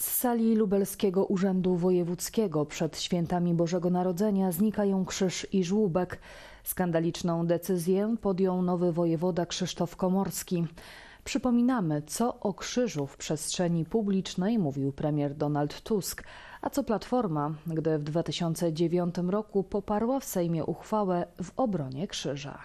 Z sali Lubelskiego Urzędu Wojewódzkiego przed świętami Bożego Narodzenia znikają krzyż i żłóbek. Skandaliczną decyzję podjął nowy wojewoda Krzysztof Komorski. Przypominamy, co o krzyżu w przestrzeni publicznej mówił premier Donald Tusk, a co Platforma, gdy w 2009 roku poparła w Sejmie uchwałę w obronie krzyża.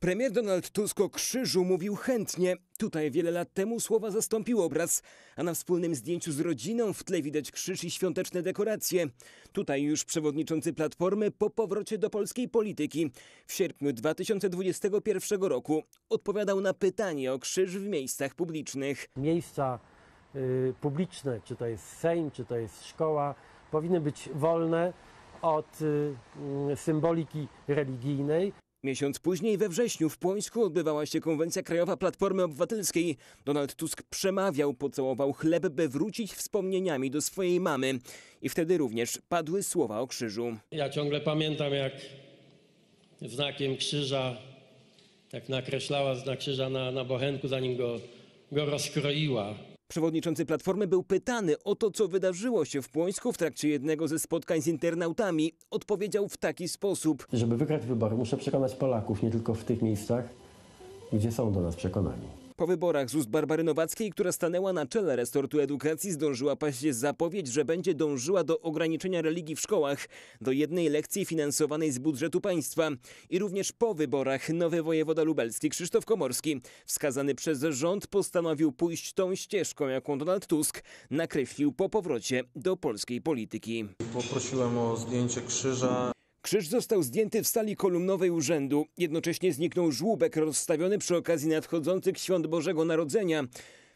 Premier Donald Tusk o krzyżu mówił chętnie. Tutaj wiele lat temu słowa zastąpił obraz, a na wspólnym zdjęciu z rodziną w tle widać krzyż i świąteczne dekoracje. Tutaj już przewodniczący Platformy po powrocie do polskiej polityki w sierpniu 2021 roku odpowiadał na pytanie o krzyż w miejscach publicznych. Miejsca y, publiczne, czy to jest Sejm, czy to jest szkoła, powinny być wolne od y, mm, symboliki religijnej. Miesiąc później we wrześniu w Płońsku odbywała się konwencja krajowa Platformy Obywatelskiej. Donald Tusk przemawiał, pocałował chleb, by wrócić wspomnieniami do swojej mamy. I wtedy również padły słowa o krzyżu. Ja ciągle pamiętam, jak znakiem krzyża, tak nakreślała znak krzyża na, na bochenku, zanim go, go rozkroiła. Przewodniczący Platformy był pytany o to, co wydarzyło się w Płońsku w trakcie jednego ze spotkań z internautami. Odpowiedział w taki sposób. Żeby wygrać wybory, muszę przekonać Polaków nie tylko w tych miejscach, gdzie są do nas przekonani po wyborach z ust Barbary Nowackiej, która stanęła na czele resortu edukacji, zdążyła paść zapowiedź, że będzie dążyła do ograniczenia religii w szkołach, do jednej lekcji finansowanej z budżetu państwa. I również po wyborach nowy wojewoda lubelski Krzysztof Komorski, wskazany przez rząd, postanowił pójść tą ścieżką, jaką Donald Tusk nakreślił po powrocie do polskiej polityki. Poprosiłem o zdjęcie krzyża. Krzyż został zdjęty w sali kolumnowej urzędu. Jednocześnie zniknął żłóbek rozstawiony przy okazji nadchodzących świąt Bożego Narodzenia.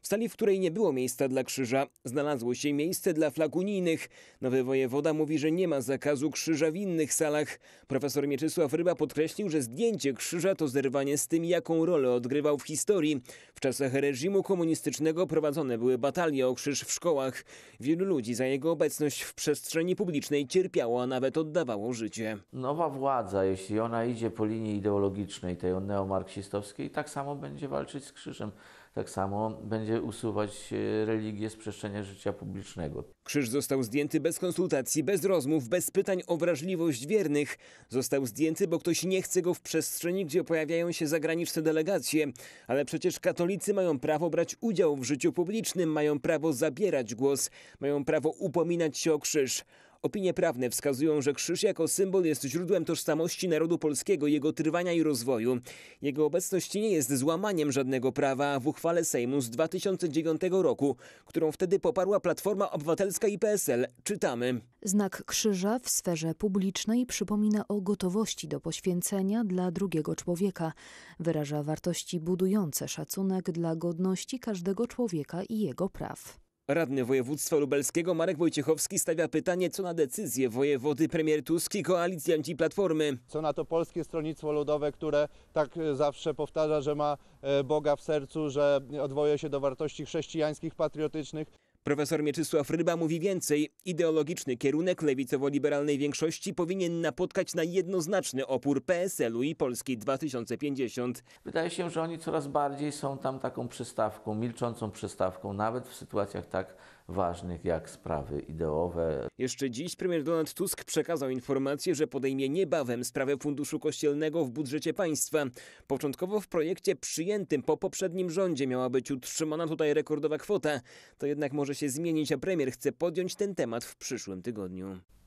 W sali, w której nie było miejsca dla krzyża, znalazło się miejsce dla flag unijnych. Nowy wojewoda mówi, że nie ma zakazu krzyża w innych salach. Profesor Mieczysław Ryba podkreślił, że zdjęcie krzyża to zerwanie z tym, jaką rolę odgrywał w historii. W czasach reżimu komunistycznego prowadzone były batalie o krzyż w szkołach. Wielu ludzi za jego obecność w przestrzeni publicznej cierpiało, a nawet oddawało życie. Nowa władza, jeśli ona idzie po linii ideologicznej, tej neomarksistowskiej, tak samo będzie walczyć z krzyżem tak samo będzie usuwać e, religię z przestrzeni życia publicznego. Krzyż został zdjęty bez konsultacji, bez rozmów, bez pytań o wrażliwość wiernych. Został zdjęty, bo ktoś nie chce go w przestrzeni, gdzie pojawiają się zagraniczne delegacje. Ale przecież katolicy mają prawo brać udział w życiu publicznym, mają prawo zabierać głos, mają prawo upominać się o krzyż. Opinie prawne wskazują, że krzyż jako symbol jest źródłem tożsamości narodu polskiego, jego trwania i rozwoju. Jego obecność nie jest złamaniem żadnego prawa w uchwale Sejmu z 2009 roku, którą wtedy poparła Platforma Obywatelska i PSL. Czytamy. Znak krzyża w sferze publicznej przypomina o gotowości do poświęcenia dla drugiego człowieka. Wyraża wartości budujące szacunek dla godności każdego człowieka i jego praw. Radny województwa lubelskiego Marek Wojciechowski stawia pytanie, co na decyzję wojewody premier Tusk i koalicjanci Platformy. Co na to Polskie Stronnictwo Ludowe, które tak e, zawsze powtarza, że ma e, Boga w sercu, że odwołuje się do wartości chrześcijańskich, patriotycznych. Profesor Mieczysław Ryba mówi więcej. Ideologiczny kierunek lewicowo-liberalnej większości powinien napotkać na jednoznaczny opór PSL-u i Polski 2050. Wydaje się, że oni coraz bardziej są tam taką przystawką, milczącą przystawką, nawet w sytuacjach tak ważnych jak sprawy ideowe. Jeszcze dziś premier Donald Tusk przekazał informację, że podejmie niebawem sprawę Funduszu Kościelnego w budżecie państwa. Początkowo w projekcie przyjętym po poprzednim rządzie miała być utrzymana tutaj rekordowa kwota. To jednak może się zmienić, a premier chce podjąć ten temat w przyszłym tygodniu.